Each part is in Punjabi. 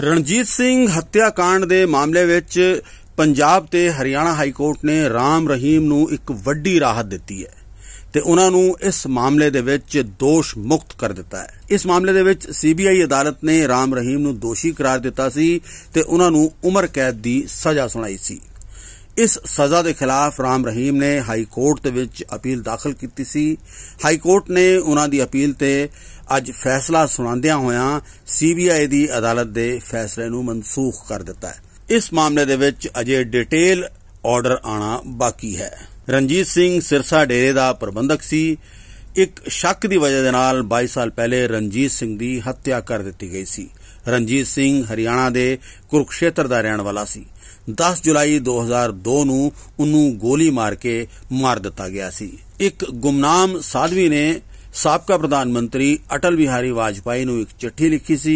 ਰਣਜੀਤ ਸਿੰਘ ਹੱਤਿਆਕਾਂਡ ਦੇ ਮਾਮਲੇ ਵਿੱਚ ਪੰਜਾਬ ਤੇ ਹਰਿਆਣਾ ਹਾਈ ਕੋਰਟ ਨੇ ਰਾਮ ਰਹੀਮ ਨੂੰ ਇੱਕ ਵੱਡੀ ਰਾਹਤ ਦਿੱਤੀ ਹੈ ਤੇ ਉਹਨਾਂ ਨੂੰ ਇਸ ਮਾਮਲੇ ਦੇ ਵਿੱਚ ਦੋਸ਼ ਮੁਕਤ ਕਰ ਦਿੱਤਾ ਹੈ ਇਸ ਮਾਮਲੇ ਦੇ ਵਿੱਚ ਸੀਬੀਆਈ ਅਦਾਲਤ ਨੇ ਰਾਮ ਰਹੀਮ ਨੂੰ ਦੋਸ਼ੀ ਕਰਾਰ ਦਿੱਤਾ ਸੀ ਤੇ ਉਹਨਾਂ ਨੂੰ ਉਮਰ ਕੈਦ ਦੀ ਸਜ਼ਾ ਸੁਣਾਈ ਸੀ ਇਸ ਸਜ਼ਾ ਦੇ ਖਿਲਾਫ ਰਾਮ ਰਹੀਮ ਨੇ ਹਾਈ ਕੋਰਟ ਦੇ ਵਿੱਚ ਅਪੀਲ ਦਾਖਲ ਕੀਤੀ ਸੀ ਹਾਈ ਕੋਰਟ ਨੇ ਉਹਨਾਂ ਦੀ ਅਪੀਲ ਤੇ ਅੱਜ ਫੈਸਲਾ ਸੁਣਾਉਂਦਿਆਂ ਹੋਇਆਂ ਸੀਬੀਆਈ ਦੀ ਅਦਾਲਤ ਦੇ ਫੈਸਲੇ ਨੂੰ ਮਨਸੂਖ ਕਰ ਦਿੱਤਾ ਹੈ ਇਸ ਮਾਮਲੇ ਦੇ ਵਿੱਚ ਅਜੇ ਡਿਟੇਲ ਆਰਡਰ ਆਣਾ ਬਾਕੀ ਹੈ ਰਣਜੀਤ ਸਿੰਘ ਸਿਰਸਾ ਡੇਰੇ ਦਾ ਪ੍ਰਬੰਧਕ ਸੀ ਇੱਕ ਸ਼ੱਕ ਦੀ ਵਜ੍ਹਾ ਦੇ ਨਾਲ 22 ਸਾਲ ਪਹਿਲੇ ਰਣਜੀਤ ਸਿੰਘ ਦੀ ਹੱਤਿਆ ਕਰ ਦਿੱਤੀ ਗਈ ਸੀ ਰਣਜੀਤ ਸਿੰਘ ਹਰਿਆਣਾ ਦੇ ਕੁਰਕਸ਼ੇਤਰ ਦਾ ਰਹਿਣ ਵਾਲਾ ਸੀ 10 ਜੁਲਾਈ 2002 ਨੂੰ ਉਹਨੂੰ ਗੋਲੀ ਮਾਰ ਕੇ ਮਾਰ ਦਿੱਤਾ ਗਿਆ ਸੀ ਇੱਕ ਗੁਮਨਾਮ ਸਾਧਵੀ ਨੇ ਸਾਬਕਾ ਪ੍ਰਧਾਨ ਮੰਤਰੀ ਅਟਲ ਬਿਹਾਰੀ ਵਾਜਪਾਈ ਨੂੰ ਇੱਕ ਚਿੱਠੀ ਲਿਖੀ ਸੀ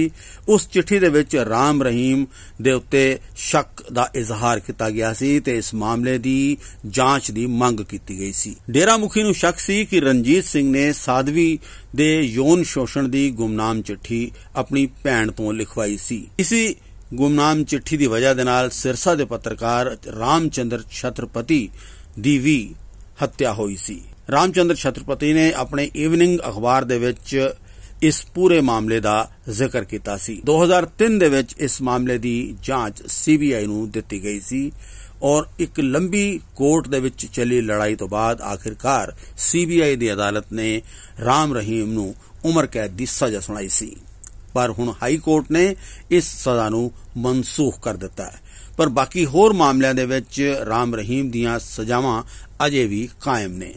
ਉਸ ਚਿੱਠੀ ਦੇ ਵਿੱਚ ਰਾਮ ਰਹੀਮ ਦੇ ਉੱਤੇ ਸ਼ੱਕ ਦਾ ਇਜ਼ਹਾਰ ਕੀਤਾ ਗਿਆ ਸੀ ਤੇ ਇਸ ਮਾਮਲੇ ਦੀ ਜਾਂਚ ਦੀ ਮੰਗ ਕੀਤੀ ਗਈ ਸੀ ਡੇਰਾ ਮੁਖੀ ਨੂੰ ਸ਼ੱਕ ਸੀ ਕਿ ਰਣਜੀਤ ਸਿੰਘ ਨੇ ਸਾਧਵੀ ਦੇ ਯੋਨ ਸ਼ੋਸ਼ਣ ਦੀ ਗੁਮਨਾਮ ਚਿੱਠੀ ਆਪਣੀ ਭੈਣ ਤੋਂ ਲਿਖਵਾਈ ਸੀ ਇਸੇ ਗੁਮਨਾਮ ਚਿੱਠੀ ਦੀ ਵਜ੍ਹਾ ਦੇ ਨਾਲ ਸਿਰਸਾ ਦੇ ਪੱਤਰਕਾਰ ਰਾਮਚੰਦਰ ਛਤਰਪਤੀ ਦੀ ਵੀ ਹੱਤਿਆ ਹੋਈ ਸੀ ਰਾਮਚੰਦਰ ਛਤਰਪਤੀ ਨੇ ਆਪਣੇ ਈਵਨਿੰਗ ਅਖਬਾਰ ਦੇ ਵਿੱਚ ਇਸ ਪੂਰੇ ਮਾਮਲੇ ਦਾ ਜ਼ਿਕਰ ਕੀਤਾ ਸੀ 2003 ਦੇ ਵਿੱਚ ਇਸ ਮਾਮਲੇ ਦੀ ਜਾਂਚ ਸੀਬੀਆਈ ਨੂੰ ਦਿੱਤੀ ਗਈ ਸੀ ਔਰ ਇੱਕ ਲੰਬੀ ਕੋਰਟ ਦੇ ਵਿੱਚ ਚੱਲੀ ਲੜਾਈ ਤੋਂ ਬਾਅਦ ਆਖਿਰਕਾਰ ਸੀਬੀਆਈ ਦੀ ਅਦਾਲਤ ਨੇ ਰਾਮ ਰਹੀਮ ਨੂੰ ਉਮਰ ਕੈਦ ਦੀ ਸਜ਼ਾ ਸੁਣਾਈ ਸੀ ਪਰ ਹੁਣ ਹਾਈ ਕੋਰਟ ਨੇ ਇਸ ਸਜ਼ਾ ਨੂੰ ਮਨਸੂਖ ਕਰ ਦਿੱਤਾ ਹੈ ਪਰ ਬਾਕੀ ਹੋਰ ਮਾਮਲਿਆਂ ਦੇ ਵਿੱਚ ਰਾਮ ਰਹੀਮ ਦੀਆਂ ਸਜ਼ਾਵਾਂ ਅਜੇ ਵੀ ਕਾਇਮ ਨੇ